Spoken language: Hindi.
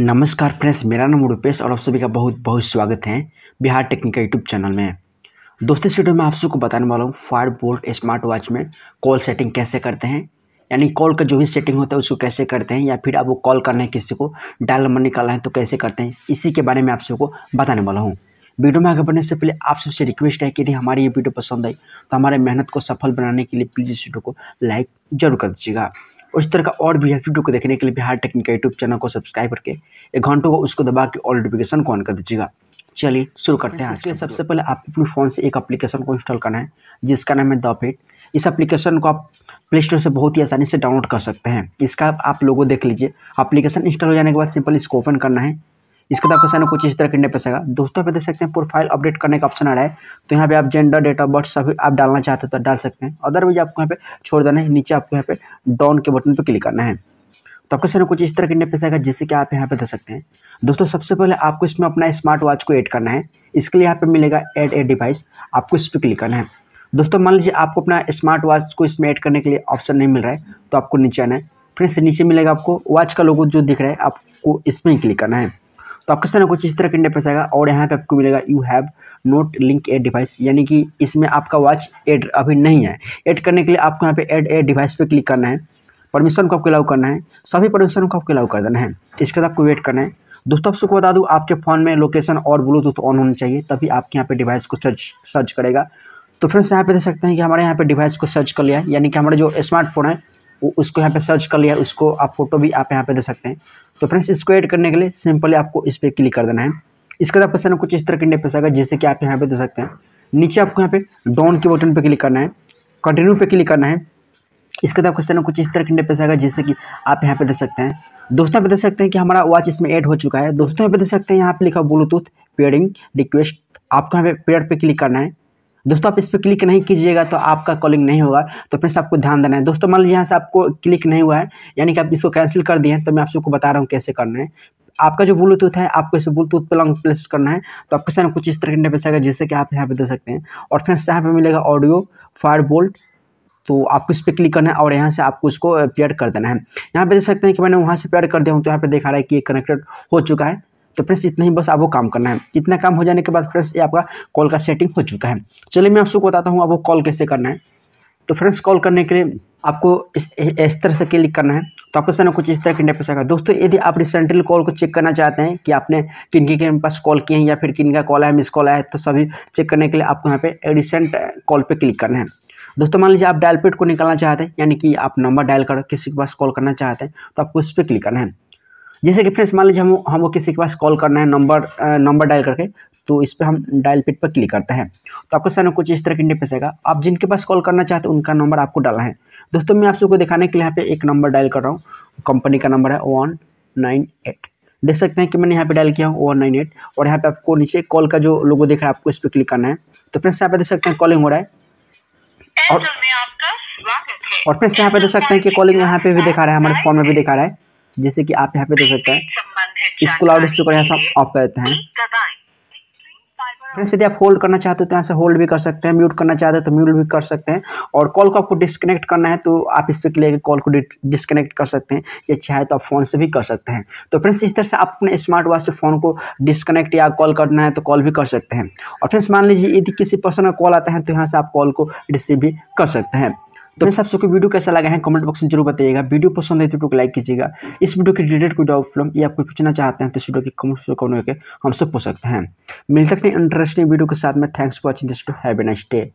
नमस्कार फ्रेंड्स मेरा नाम रूपेश और आप सभी का बहुत बहुत स्वागत है बिहार टेक्निकल यूट्यूब चैनल में दोस्तों इस वीडियो में आप सबको बताने वाला हूँ फायर बोल्ट स्मार्ट वॉच में कॉल सेटिंग कैसे करते हैं यानी कॉल का जो भी सेटिंग होता है उसको कैसे करते हैं या फिर वो कॉल करना है किसी को डायल नंबर निकालना है तो कैसे करते हैं इसी के बारे में आप सबको बताने वाला हूँ वीडियो में आगे बढ़ने से पहले आप सबसे रिक्वेस्ट है कि यदि हमारी ये वीडियो पसंद आई तो हमारे मेहनत को सफल बनाने के लिए प्लीज़ इस वीडियो को लाइक जरूर कर दीजिएगा उस तरह का और भी वीडियो को देखने के लिए बिहार टेक्निकल यूट्यूब चैनल को सब्सक्राइब करके एक घंटों को उसको दबा के ऑल नोटिफिकेशन को ऑन कर दीजिएगा चलिए शुरू करते हैं इसलिए सबसे पहले आप अपने फ़ोन से एक एप्लीकेशन को इंस्टॉल करना है जिसका नाम है द पेट इस एप्लीकेशन को आप प्ले स्टोर से बहुत ही आसानी से डाउनलोड कर सकते हैं इसका आप लोगों देख लीजिए एप्लीकेशन इंस्टॉल हो जाने के बाद सिंपल इसको ओपन करना है इसके बाद क्वेश्चन कुछ इस तरह करने पड़ेगा दोस्तों पे देख सकते हैं प्रोफाइल अपडेट करने का ऑप्शन आ रहा है तो यहाँ पे आप जेंडर डेट ऑफ बर्थ सभी आप डालना चाहते हो तो डाल सकते हैं अदरवाइज आपको यहाँ पे छोड़ देना है नीचे आपको यहाँ पे डाउन के बटन पर क्लिक करना है तो आपको सर कुछ इस तरह करने पैसा आएगा जिससे कि आप यहाँ पे दे सकते हैं दोस्तों सबसे पहले आपको इसमें अपना स्मार्ट वॉच को ऐड करना है इसके लिए यहाँ पे मिलेगा ऐड ए डिवाइस आपको इस पर क्लिक करना है दोस्तों मान लीजिए आपको अपना स्मार्ट वॉच को इसमें ऐड करने के लिए ऑप्शन नहीं मिल रहा है तो आपको नीचे आना है फ्रेंड्स नीचे मिलेगा आपको वॉच का लोगो जो दिख रहा है आपको इसमें ही क्लिक करना है तो आपका सर कुछ इस तरह का इंटरफेस आएगा और यहाँ पे आपको मिलेगा you have not link a device यानी कि इसमें आपका वॉच एड अभी नहीं है एड करने के लिए आपको यहाँ पे एड ए डिवाइस पे क्लिक करना है परमिशन को आपको अलाउ करना है सभी परमिशन को आपको अलाउ कर देना है इसके बाद आपको वेट करना है दोस्तों आप सबको बता दूँ आपके फ़ोन में लोकेशन और ब्लूटूथ ऑन होना चाहिए तभी आपके यहाँ पे डिवाइस को सर्च सर्च करेगा तो फ्रेंड्स यहाँ पे देख सकते हैं कि हमारे यहाँ पे डिवाइस को सर्च कर लिया यानी कि हमारे जो स्मार्टफोन है उसको यहाँ पे सर्च कर लिया उसको आप फोटो भी आप यहाँ पे दे सकते हैं तो फ्रेंड्स इसको ऐड करने के लिए सिंपली आपको इस पर क्लिक कर देना है इसके बाद पैसा कुछ इस तरह के इंडिया पैसा आएगा जिससे कि आप यहाँ पे दे सकते हैं नीचे आपको यहाँ पे डाउन के बटन पर क्लिक करना है कंटिन्यू पे क्लिक करना है इसके बाद क्वेश्चन कुछ इस तरह के इंडेपेस आएगा जिससे कि आप यहाँ पे दे सकते हैं दोस्तों पे देख सकते हैं कि हमारा वॉच इसमें ऐड हो चुका है दोस्तों यहाँ पे देख सकते हैं यहाँ पे लिखा ब्लूटूथ पेयरिंग रिक्वेस्ट आपको यहाँ पे पेड पे क्लिक करना है दोस्तों आप इस पर क्लिक नहीं कीजिएगा तो आपका कॉलिंग नहीं होगा तो फ्रेंड्स आपको ध्यान देना है दोस्तों मान लीजिए यहाँ से आपको क्लिक नहीं हुआ है यानी कि आप इसको कैंसिल कर दिए हैं तो मैं आप सबको बता रहा हूँ कैसे करना है आपका जो ब्लूटूथ है आपको इसे ब्लूटूथ लॉन्ग प्लेस करना है तो आपके सामने कुछ इस तरह के इंटरफेस आएगा जिससे कि आप यहाँ पे दे सकते हैं और फ्रेंड्स यहाँ पे मिलेगा ऑडियो फायर बोल्ट तो आपको इस पर क्लिक करना है और यहाँ से आपको उसको पेयर कर देना है यहाँ पे देख सकते हैं कि मैंने वहाँ से पेयर कर दिया हूँ तो यहाँ पर देखा रहा है कि ये कनेक्टेड हो चुका है तो फ्रेंड्स इतना ही बस आपको काम करना है इतना काम हो जाने के बाद फ्रेंड्स ये आपका कॉल का सेटिंग हो चुका है चलिए मैं आपको बताता हूँ आपको कॉल कैसे करना है तो फ्रेंड्स कॉल करने के लिए आपको इस तरह से क्लिक करना है तो आपके सामने कुछ इस तरह के इंटरफेस आएगा दोस्तों यदि आप रिसेंटली कॉल को चेक करना चाहते हैं कि आपने किन के पास कॉल किए हैं या फिर किन का कॉल आया मिस कॉल आया तो सभी चेक करने के लिए आपको यहाँ पे रिसेंट कॉल पे क्लिक करना है दोस्तों मान लीजिए आप डायल पेड को निकालना चाहते हैं यानी कि आप नंबर डायल कर किसी के पास कॉल करना चाहते हैं तो आपको उस पर क्लिक करना है जैसे कि फ्रेंड्स मान लीजिए हम हमको किसी के पास कॉल करना है नंबर नंबर डायल करके तो इस पर हम डायल पिट पर क्लिक करते हैं तो आपको सामने कुछ इस तरह की इंटरफेस आएगा आप जिनके पास कॉल करना चाहते हैं उनका नंबर आपको डाला है दोस्तों मैं आप सबको दिखाने के लिए यहाँ पे एक नंबर डायल कर रहा हूँ कंपनी का नंबर है वन नाइन एट देख सकते हैं कि मैंने यहाँ पे डायल किया हूँ वन नाइन एट और यहाँ पे आपको नीचे कॉल का जो लोगो दिख रहा है आपको इस पर क्लिक करना है तो फ्रेंड्स यहाँ पे देख सकते हैं कॉलिंग हो रहा है और और फ्रेंड्स यहाँ पे देख सकते हैं कि कॉलिंग यहाँ पे भी दिखा रहा है हमारे फोन में भी दिखा रहा है जैसे कि आप यहाँ पे देख सकते हैं इसको लाउड स्पीकर यहाँ से आप ऑफ कर देते हैं फ्रेंड्स यदि आप होल्ड करना चाहते हो तो यहाँ से होल्ड भी कर सकते हैं म्यूट करना चाहते हो तो म्यूट भी कर सकते हैं और कॉल को आपको डिस्कनेक्ट करना है तो आप इस पर लेकर कॉल को डिस्कनेक्ट कर सकते हैं या चाहे तो आप फ़ोन से भी कर सकते हैं तो फ्रेंड्स इस तरह से आप अपने स्मार्ट वॉच से फ़ोन को डिस्कनेक्ट या कॉल करना है तो कॉल भी कर सकते हैं और फ्रेंड्स मान लीजिए यदि किसी पर्सन का कॉल आता है तो यहाँ से आप कॉल को रिसीव भी कर सकते हैं तो मैं सबसे वीडियो कैसा लगा है कमेंट बॉक्स में जरूर बताइएगा वीडियो पसंद है तो वीडियो को लाइक कीजिएगा इस वीडियो के रिलेटेड कोई डाउट फिल्म या कोई कुछ पूछना चाहते हैं तो इस वीडियो के कमेंट से कमेंट करके हमसे पूछ सकते हैं मिल सकते हैं इंटरेस्टिंग वीडियो के साथ में thanks for watching this to have a nice day